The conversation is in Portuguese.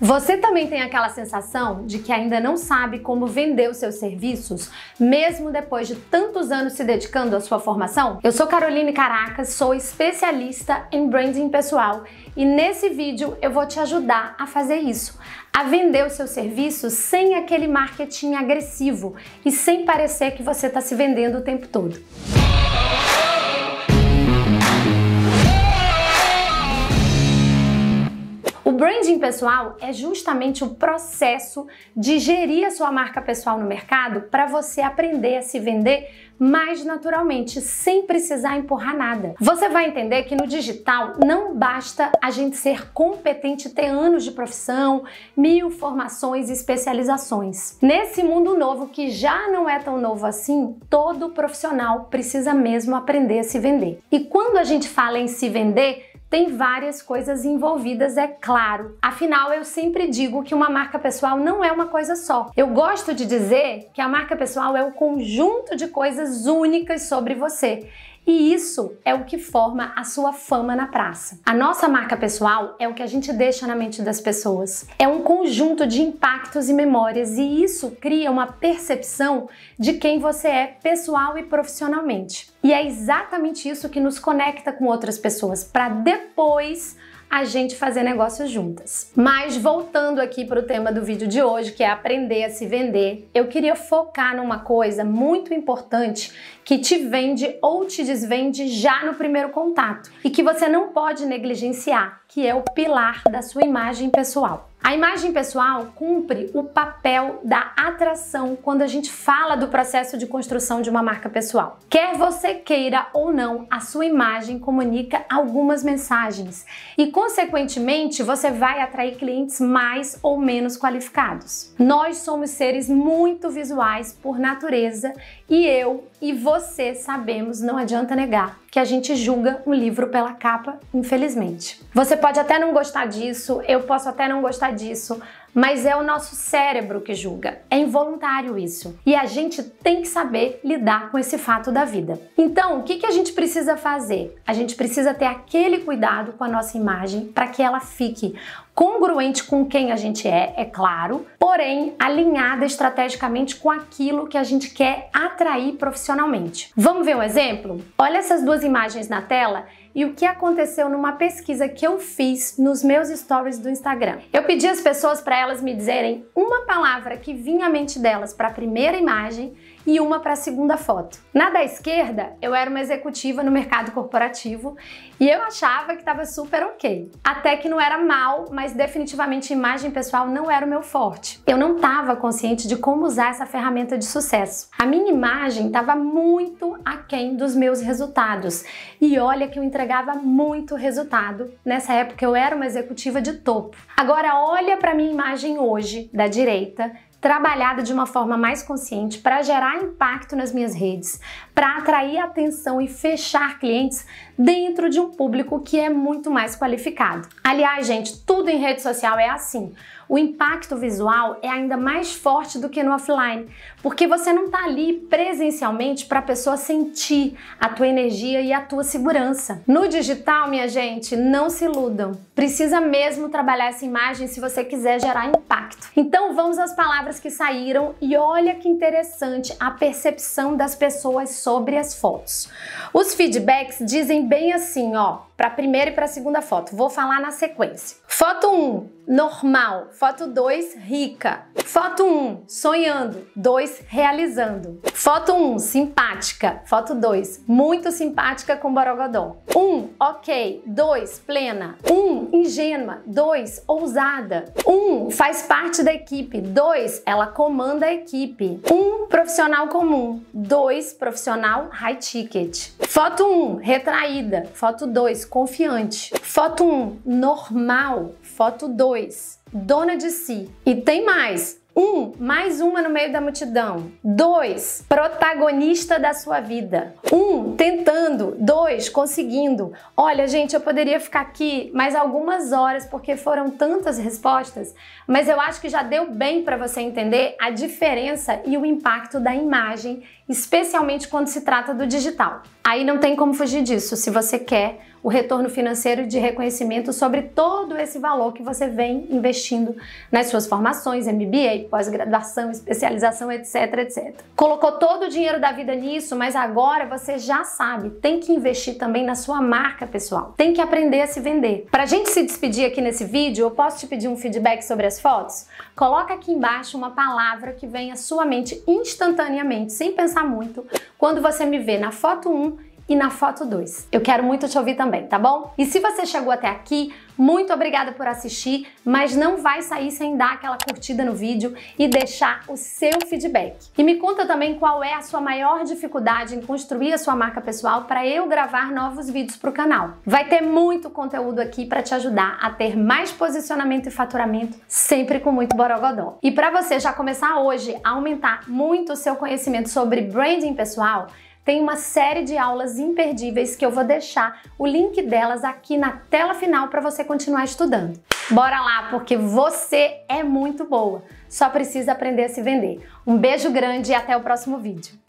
Você também tem aquela sensação de que ainda não sabe como vender os seus serviços, mesmo depois de tantos anos se dedicando à sua formação? Eu sou Caroline Caracas, sou especialista em branding pessoal e nesse vídeo eu vou te ajudar a fazer isso, a vender os seus serviços sem aquele marketing agressivo e sem parecer que você está se vendendo o tempo todo. Branding pessoal é justamente o processo de gerir a sua marca pessoal no mercado para você aprender a se vender mais naturalmente, sem precisar empurrar nada. Você vai entender que no digital não basta a gente ser competente, ter anos de profissão, mil formações e especializações. Nesse mundo novo que já não é tão novo assim, todo profissional precisa mesmo aprender a se vender. E quando a gente fala em se vender, tem várias coisas envolvidas, é claro. Afinal, eu sempre digo que uma marca pessoal não é uma coisa só. Eu gosto de dizer que a marca pessoal é o conjunto de coisas únicas sobre você. E isso é o que forma a sua fama na praça. A nossa marca pessoal é o que a gente deixa na mente das pessoas. É um conjunto de impactos e memórias e isso cria uma percepção de quem você é pessoal e profissionalmente. E é exatamente isso que nos conecta com outras pessoas para depois a gente fazer negócio juntas. Mas voltando aqui para o tema do vídeo de hoje, que é aprender a se vender, eu queria focar numa coisa muito importante que te vende ou te desvende já no primeiro contato e que você não pode negligenciar, que é o pilar da sua imagem pessoal. A imagem pessoal cumpre o papel da atração quando a gente fala do processo de construção de uma marca pessoal. Quer você queira ou não, a sua imagem comunica algumas mensagens e, consequentemente, você vai atrair clientes mais ou menos qualificados. Nós somos seres muito visuais por natureza e eu e você, sabemos, não adianta negar que a gente julga um livro pela capa, infelizmente. Você pode até não gostar disso, eu posso até não gostar disso, mas é o nosso cérebro que julga. É involuntário isso. E a gente tem que saber lidar com esse fato da vida. Então, o que, que a gente precisa fazer? A gente precisa ter aquele cuidado com a nossa imagem para que ela fique congruente com quem a gente é, é claro, porém alinhada estrategicamente com aquilo que a gente quer atrair profissionalmente. Vamos ver um exemplo? Olha essas duas imagens na tela e o que aconteceu numa pesquisa que eu fiz nos meus stories do Instagram. Eu pedi às pessoas para elas me dizerem uma palavra que vinha à mente delas para a primeira imagem e uma para a segunda foto. Na da esquerda, eu era uma executiva no mercado corporativo e eu achava que estava super ok. Até que não era mal, mas definitivamente a imagem pessoal não era o meu forte. Eu não estava consciente de como usar essa ferramenta de sucesso. A minha imagem estava muito aquém dos meus resultados. E olha que eu entregava muito resultado. Nessa época eu era uma executiva de topo. Agora olha para minha imagem hoje, da direita, trabalhada de uma forma mais consciente para gerar impacto nas minhas redes, para atrair atenção e fechar clientes dentro de um público que é muito mais qualificado. Aliás, gente, tudo em rede social é assim. O impacto visual é ainda mais forte do que no offline, porque você não está ali presencialmente para a pessoa sentir a tua energia e a tua segurança. No digital, minha gente, não se iludam. Precisa mesmo trabalhar essa imagem se você quiser gerar impacto. Então vamos às palavras que saíram e olha que interessante a percepção das pessoas sobre as fotos. Os feedbacks dizem bem assim, ó, para a primeira e para a segunda foto. Vou falar na sequência. Foto 1, normal. Foto 2, rica. Foto 1, sonhando. 2, realizando. Foto 1, simpática. Foto 2, muito simpática com borogodó. 1, ok. 2, plena. 1, ingênua. 2, ousada. 1, faz parte da equipe. 2, ela comanda a equipe. 1, Profissional comum. 2. Profissional high ticket. Foto 1. Um, retraída. Foto 2. Confiante. Foto 1. Um, normal. Foto 2. Dona de si. E tem mais um, mais uma no meio da multidão. Dois, protagonista da sua vida. Um, tentando. Dois, conseguindo. Olha, gente, eu poderia ficar aqui mais algumas horas porque foram tantas respostas, mas eu acho que já deu bem para você entender a diferença e o impacto da imagem, especialmente quando se trata do digital. Aí não tem como fugir disso. Se você quer o retorno financeiro de reconhecimento sobre todo esse valor que você vem investindo nas suas formações, MBA, pós-graduação, especialização, etc, etc. Colocou todo o dinheiro da vida nisso, mas agora você já sabe, tem que investir também na sua marca pessoal. Tem que aprender a se vender. Para a gente se despedir aqui nesse vídeo, eu posso te pedir um feedback sobre as fotos? Coloca aqui embaixo uma palavra que venha à sua mente instantaneamente, sem pensar muito, quando você me vê na foto 1 e na foto 2. Eu quero muito te ouvir também, tá bom? E se você chegou até aqui, muito obrigada por assistir, mas não vai sair sem dar aquela curtida no vídeo e deixar o seu feedback. E me conta também qual é a sua maior dificuldade em construir a sua marca pessoal para eu gravar novos vídeos para o canal. Vai ter muito conteúdo aqui para te ajudar a ter mais posicionamento e faturamento, sempre com muito borogodó. E para você já começar hoje a aumentar muito o seu conhecimento sobre branding pessoal, tem uma série de aulas imperdíveis que eu vou deixar o link delas aqui na tela final para você continuar estudando. Bora lá, porque você é muito boa, só precisa aprender a se vender. Um beijo grande e até o próximo vídeo.